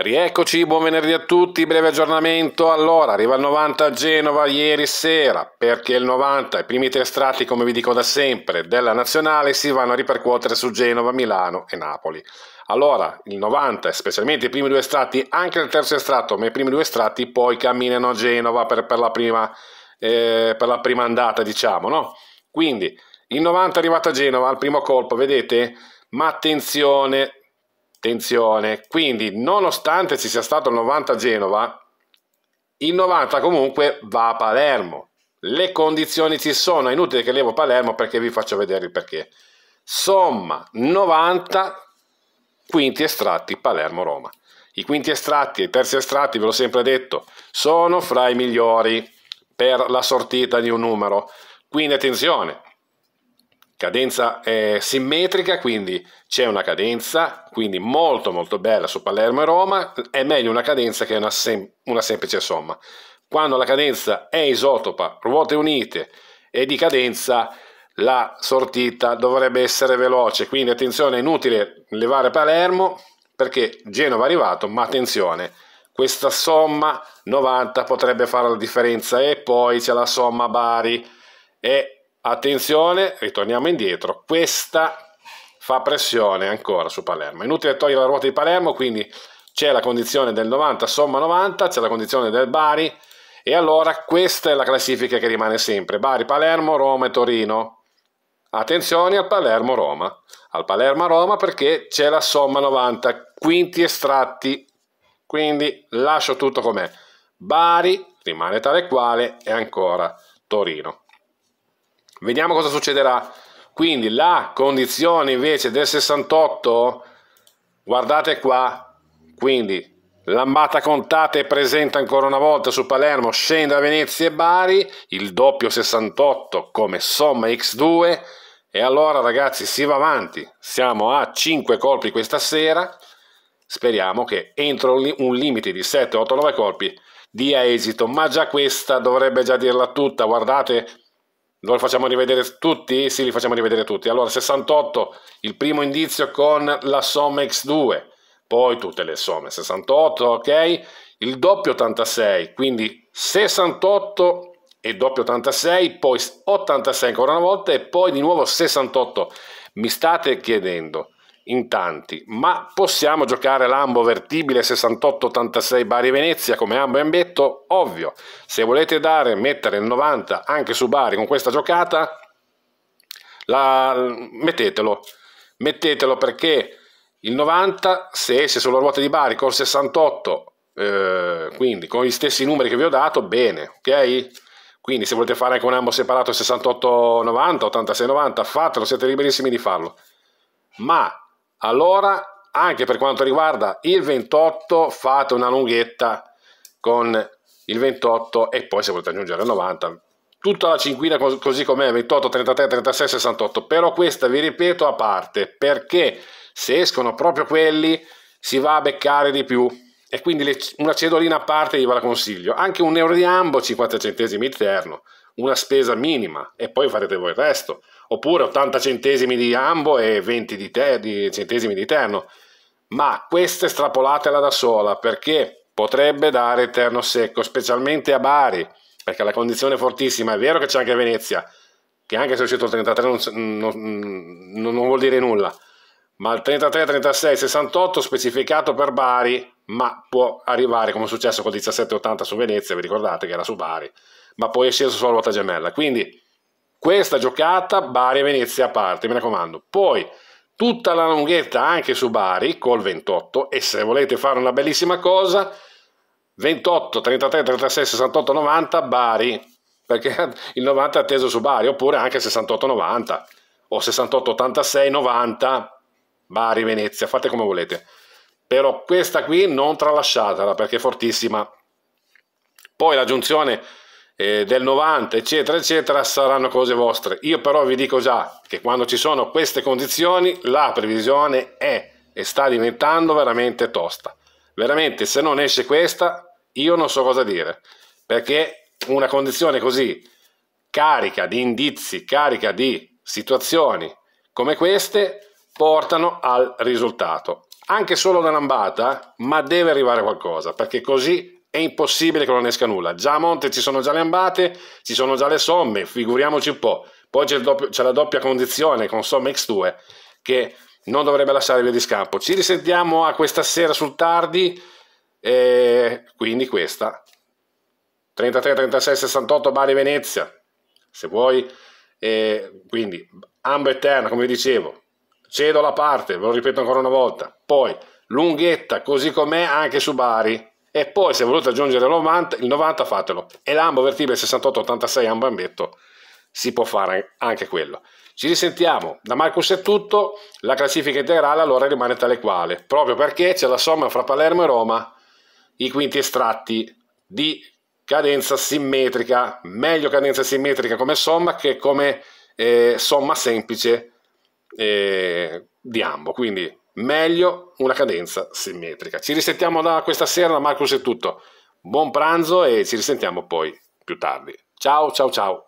Rieccoci, buon venerdì a tutti, breve aggiornamento. Allora, arriva il 90 a Genova ieri sera, perché il 90, i primi tre strati, come vi dico da sempre, della nazionale si vanno a ripercuotere su Genova, Milano e Napoli. Allora, il 90, specialmente i primi due strati, anche il terzo estratto, ma i primi due strati poi camminano a Genova per, per, la, prima, eh, per la, prima, andata, diciamo, no? Quindi, il 90 è arrivato a Genova al primo colpo, vedete? Ma attenzione, Attenzione, quindi nonostante ci sia stato il 90 a Genova, il 90 comunque va a Palermo. Le condizioni ci sono, è inutile che levo Palermo perché vi faccio vedere il perché. Somma 90 quinti estratti Palermo-Roma. I quinti estratti e i terzi estratti, ve l'ho sempre detto, sono fra i migliori per la sortita di un numero. Quindi attenzione, Cadenza eh, simmetrica, quindi c'è una cadenza, quindi molto molto bella su Palermo e Roma, è meglio una cadenza che una, sem una semplice somma. Quando la cadenza è isotopa, ruote unite e di cadenza, la sortita dovrebbe essere veloce, quindi attenzione, è inutile levare Palermo perché Genova è arrivato, ma attenzione, questa somma 90 potrebbe fare la differenza e poi c'è la somma Bari e Attenzione, ritorniamo indietro. Questa fa pressione ancora su Palermo. Inutile togliere la ruota di Palermo, quindi c'è la condizione del 90 somma 90, c'è la condizione del Bari e allora questa è la classifica che rimane sempre. Bari, Palermo, Roma e Torino. Attenzione al Palermo-Roma. Al Palermo-Roma perché c'è la somma 90, quinti estratti. Quindi lascio tutto com'è. Bari rimane tale quale e ancora Torino. Vediamo cosa succederà. Quindi la condizione invece del 68, guardate qua, quindi L'ambata contata è presente ancora una volta su Palermo, scende a Venezia e Bari, il doppio 68 come somma X2 e allora ragazzi si va avanti, siamo a 5 colpi questa sera, speriamo che entro un limite di 7, 8, 9 colpi dia esito, ma già questa dovrebbe già dirla tutta, guardate lo facciamo rivedere tutti? Sì, li facciamo rivedere tutti. Allora, 68, il primo indizio con la somma x2, poi tutte le somme, 68, ok? Il doppio 86, quindi 68 e doppio 86, poi 86 ancora una volta e poi di nuovo 68. Mi state chiedendo, in tanti, ma possiamo giocare l'ambo vertibile 68-86 Bari Venezia come ambo e ambetto? Ovvio, se volete dare, mettere il 90 anche su Bari con questa giocata, la... mettetelo, mettetelo perché il 90 se esce sulla ruota di Bari col 68, eh, quindi con gli stessi numeri che vi ho dato, bene, ok? Quindi se volete fare anche un ambo separato 68-90, 86-90, fatelo, siete liberissimi di farlo. Ma allora anche per quanto riguarda il 28 fate una lunghetta con il 28 e poi se volete aggiungere il 90 tutta la cinquina così com'è 28 33 36 68 però questa vi ripeto a parte perché se escono proprio quelli si va a beccare di più e quindi le, una cedolina a parte io ve la consiglio anche un euro di ambo 50 centesimi interno una spesa minima e poi farete voi il resto, oppure 80 centesimi di ambo e 20 di te, di centesimi di terno, ma questa estrapolatela da sola perché potrebbe dare terno secco, specialmente a Bari, perché la condizione è fortissima, è vero che c'è anche Venezia, che anche se è uscito il 33 non, mm, mm, non, non, vuol dire nulla, ma il 33, 36, 68 specificato per Bari, ma può arrivare come è successo col 17,80 su Venezia, vi ricordate che era su Bari, ma poi è sceso sulla ruota gemella. Quindi questa giocata Bari e Venezia a parte, mi raccomando. Poi tutta la lunghezza anche su Bari col 28 e se volete fare una bellissima cosa 28, 33, 36, 68, 90 Bari perché il 90 è atteso su Bari oppure anche 68, 90 o 68, 86, 90 Bari, Venezia, fate come volete però questa qui non tralasciatela perché è fortissima poi la giunzione eh, del 90, eccetera, eccetera, saranno cose vostre. Io però vi dico già che quando ci sono queste condizioni, la previsione è e sta diventando veramente tosta. Veramente, se non esce questa, io non so cosa dire, perché una condizione così carica di indizi, carica di situazioni come queste, portano al risultato. Anche solo una lambata, ma deve arrivare qualcosa, perché così è impossibile che non esca nulla. Già a Monte ci sono già le ambate, ci sono già le somme, figuriamoci un po'. Poi c'è, la doppia condizione con somme X2 che non dovrebbe lasciare via di scampo. Ci risentiamo a questa sera sul tardi, e quindi questa 33, 36, 68 Bari Venezia. Se vuoi, eh, quindi ambo eterna, come dicevo, cedo la parte, ve lo ripeto ancora una volta. Poi lunghetta così com'è anche su Bari e poi se volete aggiungere il 90, il 90 fatelo e l'ambo vertibile 68-86 a un bambetto si può fare anche quello ci risentiamo da Marcus è tutto la classifica integrale allora rimane tale quale proprio perché c'è la somma fra Palermo e Roma i quinti estratti di cadenza simmetrica meglio cadenza simmetrica come somma che come eh, somma semplice eh, di ambo quindi meglio una cadenza simmetrica. Ci risentiamo da questa sera, da Marcus è tutto. Buon pranzo e ci risentiamo poi più tardi. Ciao ciao ciao.